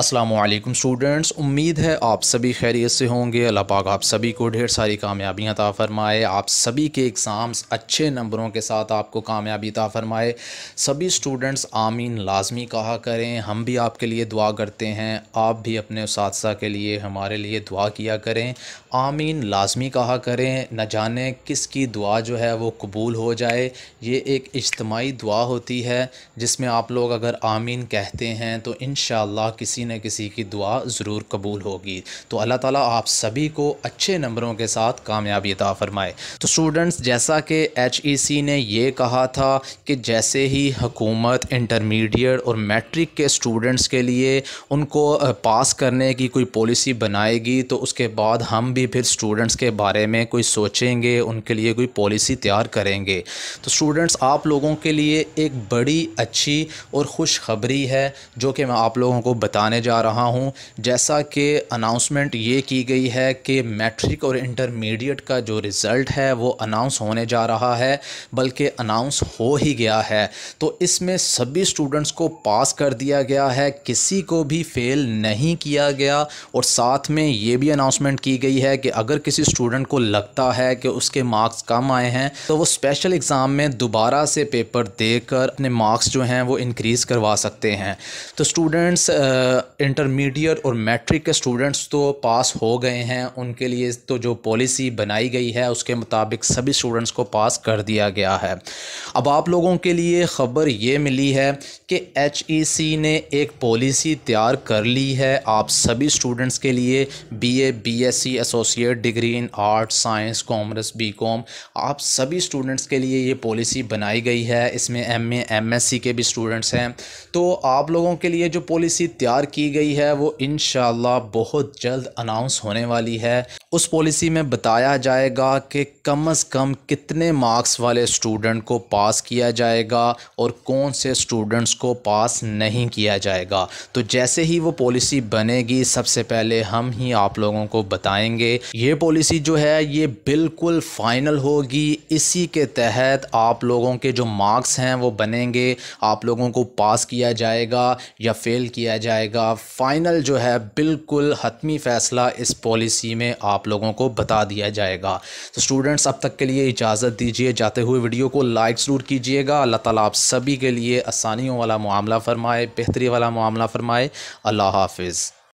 Aslam students उम्मीद है आप सभी खैरियत से होंगे अल्लाह पाक आप सभी को ढेर सारी कामयाबियाँ ता फ़रमाए आप सभी के एग्ज़ाम्स अच्छे नंबरों के साथ आपको कामयाबी ता फ़रमाए सभी स्टूडेंट्स आमीन लाजमी कहा करें हम भी आपके लिए दुआ करते हैं आप भी अपने उस के लिए हमारे लिए दुआ किया करें आमीन लाजमी कहा करें न जाने किसकी दुआ जो है वो कबूल हो जाए ये एक इज्तमाही दुआ होती है जिसमें आप लोग अगर आमीन कहते हैं तो इन किसी न किसी की दुआ ज़रूर कबूल होगी तो अल्लाह ताला आप सभी को अच्छे नंबरों के साथ कामयाबी अदा फ़रमाए तो स्टूडेंट्स जैसा कि एच ई सी ने यह कहा था कि जैसे ही हुकूमत इंटरमीडिएट और मैट्रिक के स्टूडेंट्स के लिए उनको पास करने की कोई पॉलिसी बनाएगी तो उसके बाद हम भी फिर स्टूडेंट्स के बारे में कोई सोचेंगे उनके लिए कोई पॉलिसी तैयार करेंगे तो स्टूडेंट्स आप लोगों के लिए एक बड़ी अच्छी और खुशखबरी है जो कि मैं आप लोगों को बताने करने जा रहा हूं जैसा कि अनाउंसमेंट ये की गई है कि मैट्रिक और इंटरमीडिएट का जो रिज़ल्ट है वो अनाउंस होने जा रहा है बल्कि अनाउंस हो ही गया है तो इसमें सभी स्टूडेंट्स को पास कर दिया गया है किसी को भी फेल नहीं किया गया और साथ में ये भी अनाउंसमेंट की गई है कि अगर किसी स्टूडेंट को लगता है कि उसके मार्क्स कम आए हैं तो वो स्पेशल एग्ज़ाम में दोबारा से पेपर देकर अपने मार्क्स जो हैं वो इनक्रीज़ करवा सकते हैं तो स्टूडेंट्स इंटरमीडिएट और मैट्रिक के स्टूडेंट्स तो पास हो गए हैं उनके लिए तो जो पॉलिसी बनाई गई है उसके मुताबिक सभी स्टूडेंट्स को पास कर दिया गया है अब आप लोगों के लिए ख़बर ये मिली है कि एच ई सी ने एक पॉलिसी तैयार कर ली है आप सभी स्टूडेंट्स के लिए B A B S C associate degree in art science commerce B Com आप सभी स्टूडेंट्स के लिए ये पॉलिसी बनाई गई है इसमें M A M S C के भी स्टूडेंट्स हैं तो आप लोगों के लिए जो पॉलिसी तैयार की गई है वो इन बहुत जल्द अनाउंस होने वाली है उस पॉलिसी में बताया जाएगा कि कम अज़ कम कितने मार्क्स वाले स्टूडेंट को पास किया जाएगा और कौन से स्टूडेंट्स को पास नहीं किया जाएगा तो जैसे ही वो पॉलिसी बनेगी सबसे पहले हम ही आप लोगों को बताएंगे ये पॉलिसी जो है ये बिल्कुल फ़ाइनल होगी इसी के तहत आप लोगों के जो मार्क्स हैं वो बनेंगे आप लोगों को पास किया जाएगा या फेल किया जाएगा का फ़ाइनल जो है बिल्कुल हतमी फ़ैसला इस पॉलिसी में आप लोगों को बता दिया जाएगा तो स्टूडेंट्स अब तक के लिए इजाज़त दीजिए जाते हुए वीडियो को लाइक ज़रूर कीजिएगा अल्लाह ताला आप सभी के लिए आसानियों वाला मामला फ़रमाए बेहतरी वाला मामला फ़रमाए अल्लाह हाफिज़